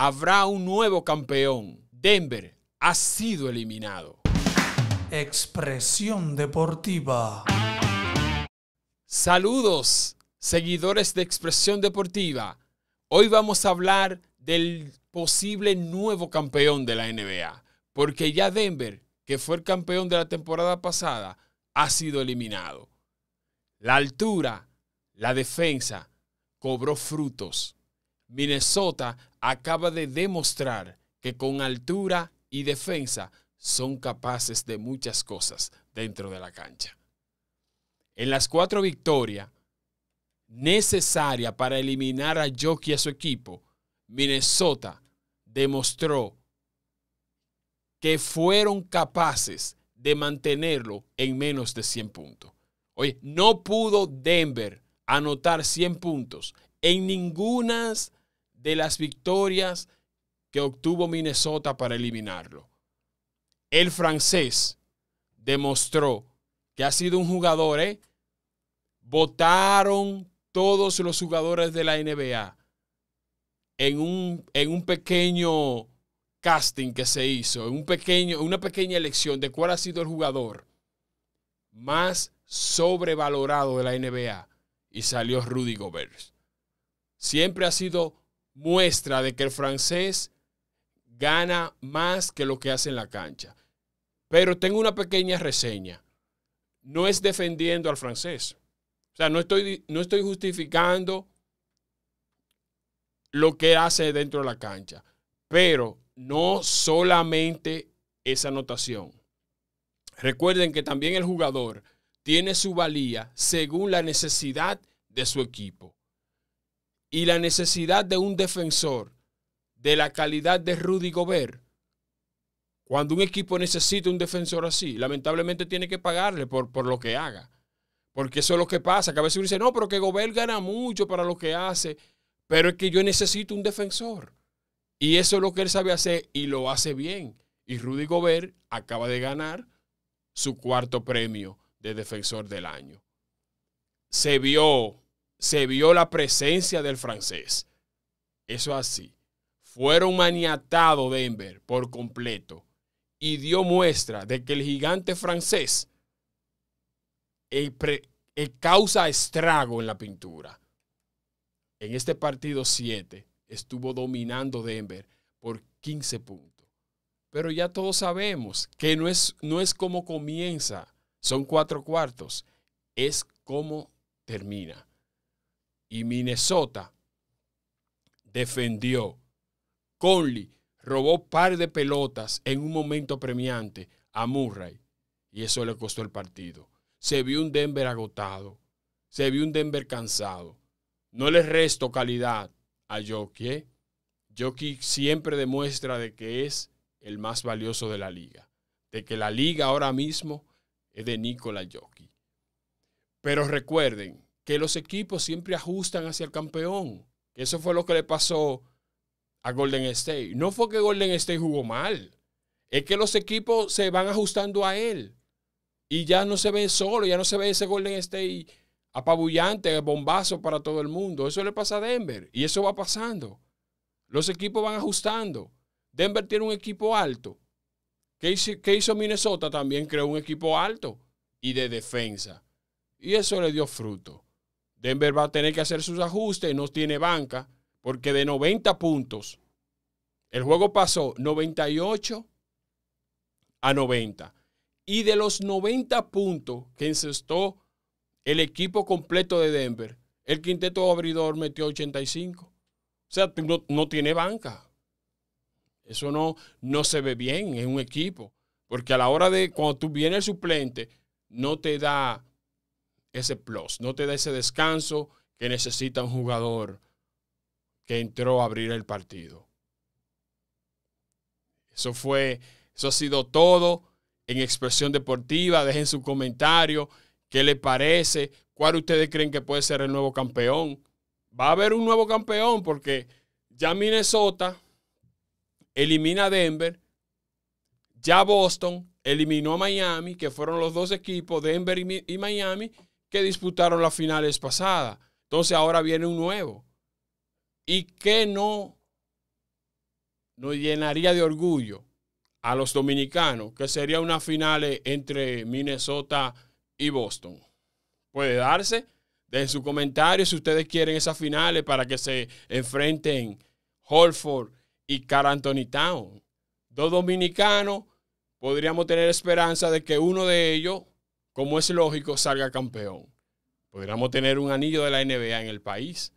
habrá un nuevo campeón. Denver ha sido eliminado. Expresión Deportiva. Saludos, seguidores de Expresión Deportiva. Hoy vamos a hablar del posible nuevo campeón de la NBA, porque ya Denver, que fue el campeón de la temporada pasada, ha sido eliminado. La altura, la defensa, cobró frutos. Minnesota acaba de demostrar que con altura y defensa son capaces de muchas cosas dentro de la cancha. En las cuatro victorias necesarias para eliminar a Jockey y a su equipo, Minnesota demostró que fueron capaces de mantenerlo en menos de 100 puntos. Oye, no pudo Denver anotar 100 puntos en ninguna de las victorias que obtuvo Minnesota para eliminarlo. El francés demostró que ha sido un jugador, ¿eh? Votaron todos los jugadores de la NBA en un, en un pequeño casting que se hizo, en un pequeño, una pequeña elección de cuál ha sido el jugador más sobrevalorado de la NBA. Y salió Rudy Gobert. Siempre ha sido muestra de que el francés gana más que lo que hace en la cancha. Pero tengo una pequeña reseña. No es defendiendo al francés. O sea, no estoy, no estoy justificando lo que hace dentro de la cancha. Pero no solamente esa anotación. Recuerden que también el jugador tiene su valía según la necesidad de su equipo y la necesidad de un defensor de la calidad de Rudy Gobert, cuando un equipo necesita un defensor así, lamentablemente tiene que pagarle por, por lo que haga. Porque eso es lo que pasa. Que a veces uno dice, no, pero que Gobert gana mucho para lo que hace. Pero es que yo necesito un defensor. Y eso es lo que él sabe hacer y lo hace bien. Y Rudy Gobert acaba de ganar su cuarto premio de defensor del año. Se vio se vio la presencia del francés. Eso así. Fueron maniatados Denver por completo y dio muestra de que el gigante francés causa estrago en la pintura. En este partido 7 estuvo dominando Denver por 15 puntos. Pero ya todos sabemos que no es, no es como comienza, son cuatro cuartos, es como termina y Minnesota defendió. Conley robó par de pelotas en un momento premiante a Murray y eso le costó el partido. Se vio un Denver agotado, se vio un Denver cansado. No le resto calidad a Jockey. ¿eh? Jockey siempre demuestra de que es el más valioso de la liga, de que la liga ahora mismo es de Nikola Jockey. Pero recuerden, que los equipos siempre ajustan hacia el campeón. Eso fue lo que le pasó a Golden State. No fue que Golden State jugó mal, es que los equipos se van ajustando a él. Y ya no se ve solo, ya no se ve ese Golden State apabullante, bombazo para todo el mundo. Eso le pasa a Denver y eso va pasando. Los equipos van ajustando. Denver tiene un equipo alto. ¿Qué hizo, hizo Minnesota? También creó un equipo alto y de defensa. Y eso le dio fruto. Denver va a tener que hacer sus ajustes, no tiene banca, porque de 90 puntos, el juego pasó 98 a 90. Y de los 90 puntos que encestó el equipo completo de Denver, el quinteto abridor metió 85. O sea, no, tiene banca. Eso no, no se ve bien en un equipo. Porque a la hora de cuando tú vienes el suplente, no te da ese plus, no te da ese descanso que necesita un jugador que entró a abrir el partido. Eso fue, eso ha sido todo en Expresión Deportiva. Dejen su comentario. ¿Qué le parece? ¿Cuál ustedes creen que puede ser el nuevo campeón? Va a haber un nuevo campeón porque ya Minnesota elimina a Denver, ya Boston eliminó a Miami, que fueron los dos equipos, Denver y Miami, que disputaron las finales pasadas. Entonces ahora viene un nuevo. ¿Y qué no nos llenaría de orgullo a los dominicanos? Que sería una final entre Minnesota y Boston. Puede darse. Dejen su comentario si ustedes quieren esas finales para que se enfrenten Holford y Carl Town. Dos dominicanos, podríamos tener esperanza de que uno de ellos como es lógico, salga campeón. Podríamos tener un anillo de la NBA en el país.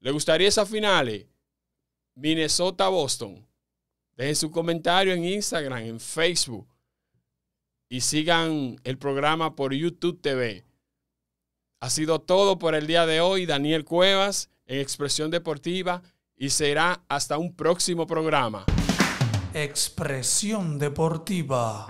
¿Le gustaría esas finales? Minnesota-Boston. Dejen su comentario en Instagram, en Facebook. Y sigan el programa por YouTube TV. Ha sido todo por el día de hoy. Daniel Cuevas en Expresión Deportiva. Y será hasta un próximo programa. Expresión Deportiva.